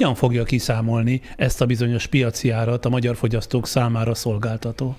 hogyan fogja kiszámolni ezt a bizonyos piaci árat a magyar fogyasztók számára szolgáltató?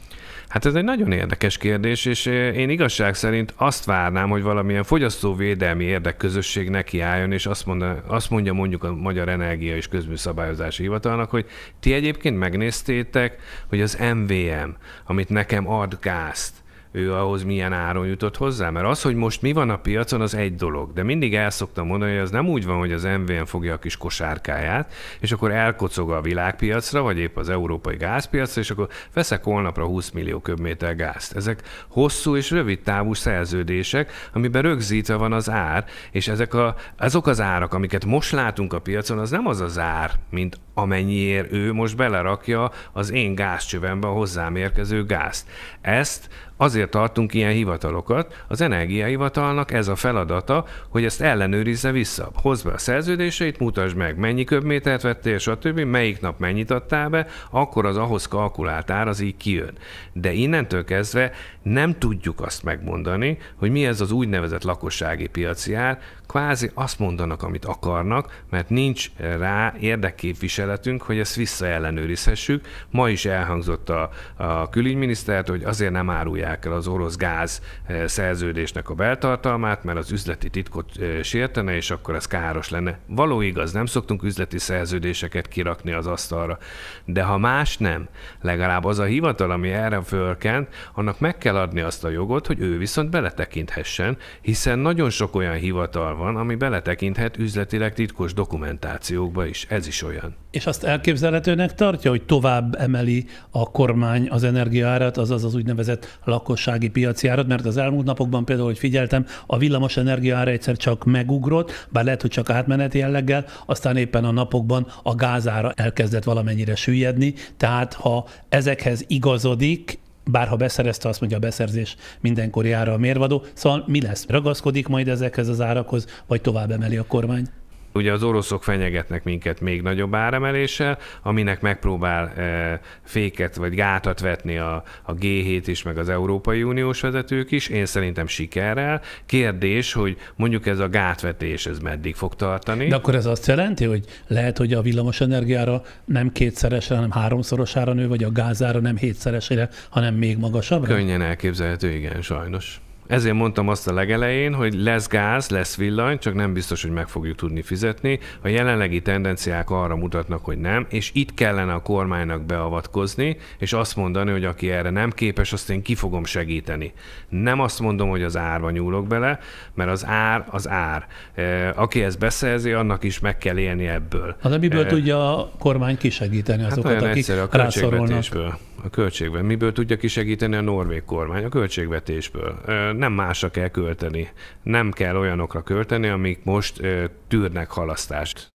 Hát ez egy nagyon érdekes kérdés, és eh, én igazság szerint azt várnám, hogy valamilyen fogyasztóvédelmi érdekközösség nekiálljon, és azt, mondja, azt mondja mondjuk a Magyar Energia és Közműszabályozási Hivatalnak, hogy ti egyébként megnéztétek, hogy az MVM, amit nekem ad gázt, ő ahhoz milyen áron jutott hozzá. Mert az, hogy most mi van a piacon, az egy dolog. De mindig el szoktam mondani, hogy az nem úgy van, hogy az MVN fogja a kis kosárkáját, és akkor elkocog a világpiacra, vagy épp az európai gázpiacra, és akkor veszek holnapra 20 millió köbméter gázt. Ezek hosszú és rövid távú szerződések, amiben rögzítve van az ár, és ezek a, azok az árak, amiket most látunk a piacon, az nem az az ár, mint amennyiért ő most belerakja az én gázcsövembe a hozzám érkező gázt. Ezt azért ezért tartunk ilyen hivatalokat. Az energiahivatalnak ez a feladata, hogy ezt ellenőrizze vissza. Hozd be a szerződéseit, mutasd meg, mennyi köbmétert vettél, stb., melyik nap mennyit adtál be, akkor az ahhoz kalkulált ár az így kijön. De innentől kezdve nem tudjuk azt megmondani, hogy mi ez az úgynevezett lakossági piaci ár, kvázi azt mondanak, amit akarnak, mert nincs rá érdekképviseletünk, hogy ezt visszaellenőrizhessük. Ma is elhangzott a, a külügyminisztert, hogy azért nem árulják ezekkel az orosz gáz eh, szerződésnek a beltartalmát, mert az üzleti titkot eh, sértene, és akkor ez káros lenne. Való igaz, nem szoktunk üzleti szerződéseket kirakni az asztalra, de ha más nem, legalább az a hivatal, ami erre fölkent, annak meg kell adni azt a jogot, hogy ő viszont beletekinthessen, hiszen nagyon sok olyan hivatal van, ami beletekinthet üzletileg titkos dokumentációkba is. Ez is olyan. És azt elképzelhetőnek tartja, hogy tovább emeli a kormány az energiaárat, azaz az úgynevezett lakos lakossági piaci árat, mert az elmúlt napokban például, hogy figyeltem, a villamos energia ára egyszer csak megugrott, bár lehet, hogy csak átmeneti jelleggel, aztán éppen a napokban a gázára elkezdett valamennyire süllyedni, tehát ha ezekhez igazodik, bárha beszerezte, azt mondja a beszerzés mindenkori ára a mérvadó. Szóval mi lesz? Ragaszkodik majd ezekhez az árakhoz, vagy tovább emeli a kormány? Ugye az oroszok fenyegetnek minket még nagyobb áremeléssel, aminek megpróbál e, féket vagy gátat vetni a, a G7 is, meg az Európai Uniós vezetők is. Én szerintem sikerrel. Kérdés, hogy mondjuk ez a gátvetés, ez meddig fog tartani? De akkor ez azt jelenti, hogy lehet, hogy a villamos energiára nem kétszeresre, hanem háromszorosára nő, vagy a gázára nem hétszeresére, hanem még magasabbra? Könnyen elképzelhető, igen, sajnos. Ezért mondtam azt a legelején, hogy lesz gáz, lesz villany, csak nem biztos, hogy meg fogjuk tudni fizetni. A jelenlegi tendenciák arra mutatnak, hogy nem, és itt kellene a kormánynak beavatkozni, és azt mondani, hogy aki erre nem képes, azt én ki fogom segíteni. Nem azt mondom, hogy az árba nyúlok bele, mert az ár az ár. E, aki ezt beszerzi, annak is meg kell élni ebből. Az amiből e... tudja a kormány kisegíteni hát azokat, hát akik egyszerű, a költségvetésből. A költségvetésből. Miből tudja kisegíteni a norvég kormány? A költségvetésből e, nem másra kell költeni. Nem kell olyanokra költeni, amik most tűrnek halasztást.